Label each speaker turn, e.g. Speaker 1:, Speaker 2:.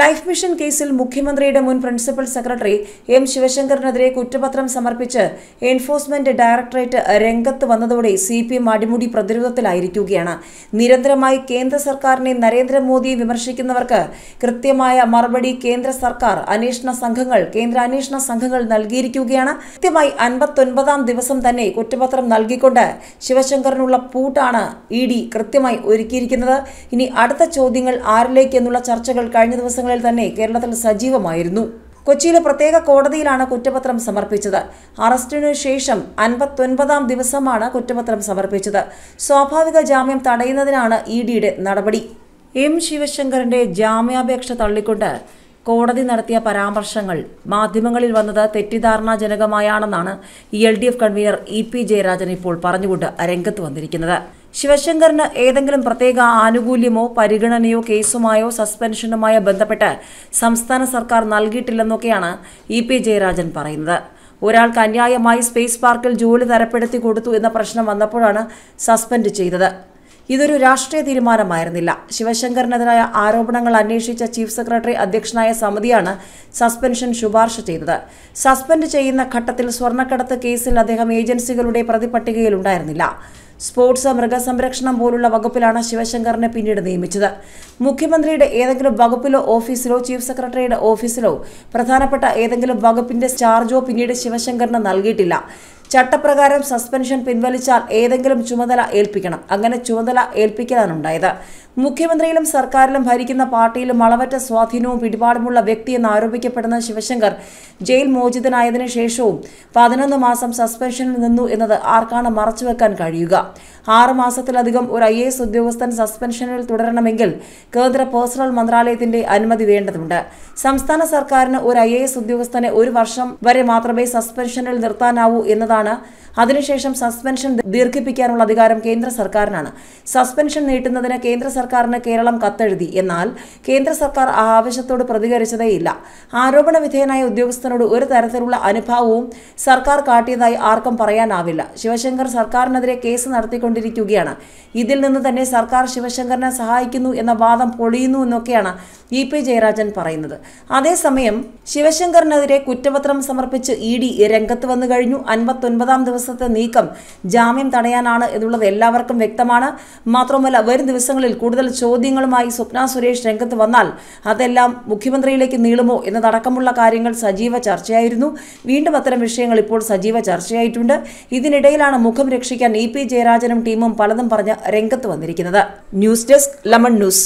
Speaker 1: life mission കേസിൽ മുഖ്യമന്ത്രിയുടെ മുൻ പ്രിൻസിപ്പൽ സെക്രട്ടറി എം ശിവശങ്കറിനെതിരെ കുറ്റപത്രം സമർപ്പിച്ച് എൻഫോഴ്സ്മെന്റ് ഡയറക്ടറേറ്റ് രംഗത്ത് വന്നതോടെ സി പി എം അടിമുടി പ്രതിരോധത്തിലായിരിക്കുകയാണ് നിരന്തരമായി കേന്ദ്ര സർക്കാരിനെ നരേന്ദ്രമോദിയെ വിമർശിക്കുന്നവർക്ക് കൃത്യമായ മറുപടി കേന്ദ്ര സർക്കാർ അന്വേഷണ സംഘങ്ങൾ കേന്ദ്ര അന്വേഷണ സംഘങ്ങൾ നൽകിയിരിക്കുകയാണ് കൃത്യമായി അൻപത്തൊൻപതാം ദിവസം തന്നെ കുറ്റപത്രം നൽകിക്കൊണ്ട് ശിവശങ്കറിനുള്ള പൂട്ടാണ് ഇ ഡി കൃത്യമായി ഒരുക്കിയിരിക്കുന്നത് ഇനി അടുത്ത ചോദ്യങ്ങൾ ആരിലേക്കെന്നുള്ള ചർച്ചകൾ കഴിഞ്ഞ ദിവസം ദിവസങ്ങളിൽ തന്നെ കേരളത്തിൽ സജീവമായിരുന്നു കൊച്ചിയിലെ പ്രത്യേക കോടതിയിലാണ് കുറ്റപത്രം സമർപ്പിച്ചത് അറസ്റ്റിനു ശേഷം അൻപത്തൊൻപതാം ദിവസമാണ് കുറ്റപത്രം സമർപ്പിച്ചത് സ്വാഭാവിക ജാമ്യം തടയുന്നതിനാണ് ഇ ഡിയുടെ നടപടി എം ശിവശങ്കറിന്റെ ജാമ്യാപേക്ഷ തള്ളിക്കൊണ്ട് കോടതി നടത്തിയ പരാമർശങ്ങൾ മാധ്യമങ്ങളിൽ വന്നത് തെറ്റിദ്ധാരണാജനകമായാണെന്നാണ് L D F convener E P Jayarajan ഇപ്പോൾ പറഞ്ഞുകൊണ്ട് രംഗത്ത് വന്നിരിക്കുന്നത് ശിവശങ്കറിന് ഏതെങ്കിലും പ്രത്യേക ആനുകൂല്യമോ പരിഗണനയോ കേസുമായോ സസ്പെൻഷനുമായോ ബന്ധപ്പെട്ട് സംസ്ഥാന സർക്കാർ നൽകിയിട്ടില്ലെന്നൊക്കെയാണ് ഇ പി ജയരാജൻ പറയുന്നത് ഒരാൾക്ക് അന്യായമായി സ്പേസ് പാർക്കിൽ ജോലി തരപ്പെടുത്തി കൊടുത്തു എന്ന പ്രശ്നം വന്നപ്പോഴാണ് സസ്പെൻഡ് ചെയ്തത് ഇതൊരു രാഷ്ട്രീയ തീരുമാനമായിരുന്നില്ല ശിവശങ്കറിനെതിരായ ആരോപണങ്ങൾ അന്വേഷിച്ച ചീഫ് സെക്രട്ടറി അധ്യക്ഷനായ സമിതിയാണ് സസ്പെൻഷൻ ശുപാർശ ചെയ്തത് സസ്പെൻഡ് ചെയ്യുന്ന ഘട്ടത്തിൽ സ്വർണ്ണക്കടത്ത് കേസിൽ അദ്ദേഹം ഏജൻസികളുടെ പ്രതിപട്ടികയിലുണ്ടായിരുന്നില്ല സ്പോർട്സ് മൃഗസംരക്ഷണം പോലുള്ള വകുപ്പിലാണ് ശിവശങ്കറിനെ പിന്നീട് നിയമിച്ചത് മുഖ്യമന്ത്രിയുടെ ഏതെങ്കിലും വകുപ്പിലോ ഓഫീസിലോ ചീഫ് സെക്രട്ടറിയുടെ ഓഫീസിലോ പ്രധാനപ്പെട്ട ഏതെങ്കിലും വകുപ്പിന്റെ ചാർജോ പിന്നീട് ശിവശങ്കറിന് നൽകിയിട്ടില്ല ചട്ടപ്രകാരം സസ്പെൻഷൻ പിൻവലിച്ചാൽ ഏതെങ്കിലും ചുമതല ഏൽപ്പിക്കണം അങ്ങനെ ചുമതല ഏൽപ്പിക്കാനുണ്ടായത് മുഖ്യമന്ത്രിയിലും സർക്കാരിലും ഭരിക്കുന്ന പാർട്ടിയിലും അളവറ്റ സ്വാധീനവും പിടിപാടുമുള്ള വ്യക്തിയെന്ന് ആരോപിക്കപ്പെടുന്ന ശിവശങ്കർ ജയിൽ മോചിതനായതിനു ശേഷവും പതിനൊന്ന് മാസം സസ്പെൻഷനിൽ നിന്നു എന്നത് ആർക്കാണ് മറച്ചുവെക്കാൻ കഴിയുക ആറ് ഒരു ഐ എസ് ഉദ്യോഗസ്ഥൻ സസ്പെൻഷനിൽ തുടരണമെങ്കിൽ കേന്ദ്ര പേഴ്സണൽ മന്ത്രാലയത്തിന്റെ അനുമതി വേണ്ടതുണ്ട് സംസ്ഥാന സർക്കാരിന് ഒരു ഐ എസ് ഉദ്യോഗസ്ഥനെ ഒരു വർഷം വരെ മാത്രമേ സസ്പെൻഷനിൽ നിർത്താനാവൂ എന്നതാണ് എന്നതാണ് അതിനുശേഷം സസ്പെൻഷൻ ദീർഘിപ്പിക്കാനുള്ള അധികാരം കേന്ദ്ര സർക്കാരിനാണ് സസ്പെൻഷൻ നീട്ടുന്നതിന് കേന്ദ്ര സർക്കാരിന് കേരളം കത്തെഴുതി എന്നാൽ കേന്ദ്ര സർക്കാർ ആ ആവശ്യത്തോട് പ്രതികരിച്ചതേയില്ല ആരോപണ വിധേയനായ ഉദ്യോഗസ്ഥനോട് ഒരു തരത്തിലുള്ള അനുഭാവവും സർക്കാർ കാട്ടിയതായി ആർക്കും പറയാനാവില്ല ശിവശങ്കർ സർക്കാരിനെതിരെ കേസ് നടത്തിക്കൊണ്ടിരിക്കുകയാണ് ഇതിൽ നിന്ന് തന്നെ സർക്കാർ ശിവശങ്കറിനെ സഹായിക്കുന്നു എന്ന വാദം പൊളിയുന്നു എന്നൊക്കെയാണ് ഇ പി ജയരാജൻ പറയുന്നത് അതേസമയം ശിവശങ്കറിനെതിരെ കുറ്റപത്രം സമർപ്പിച്ച് ഇ ഡി രംഗത്ത് വന്നു കഴിഞ്ഞു അൻപത്തി പത്തൊൻപതാം ദിവസത്തെ നീക്കം ജാമ്യം തടയാനാണ് എന്നുള്ളത് എല്ലാവർക്കും വ്യക്തമാണ് മാത്രമല്ല വരും ദിവസങ്ങളിൽ കൂടുതൽ ചോദ്യങ്ങളുമായി സ്വപ്ന സുരേഷ് രംഗത്ത് വന്നാൽ അതെല്ലാം മുഖ്യമന്ത്രിയിലേക്ക് നീളുമോ എന്നതടക്കമുള്ള കാര്യങ്ങൾ സജീവ ചർച്ചയായിരുന്നു വീണ്ടും അത്തരം വിഷയങ്ങൾ ഇപ്പോൾ സജീവ ചർച്ചയായിട്ടുണ്ട് ഇതിനിടയിലാണ് മുഖം രക്ഷിക്കാൻ ഇ പി ജയരാജനും ടീമും പലതും പറഞ്ഞ് രംഗത്ത് വന്നിരിക്കുന്നത് ന്യൂസ് ഡെസ്ക് ലെമൺ ന്യൂസ്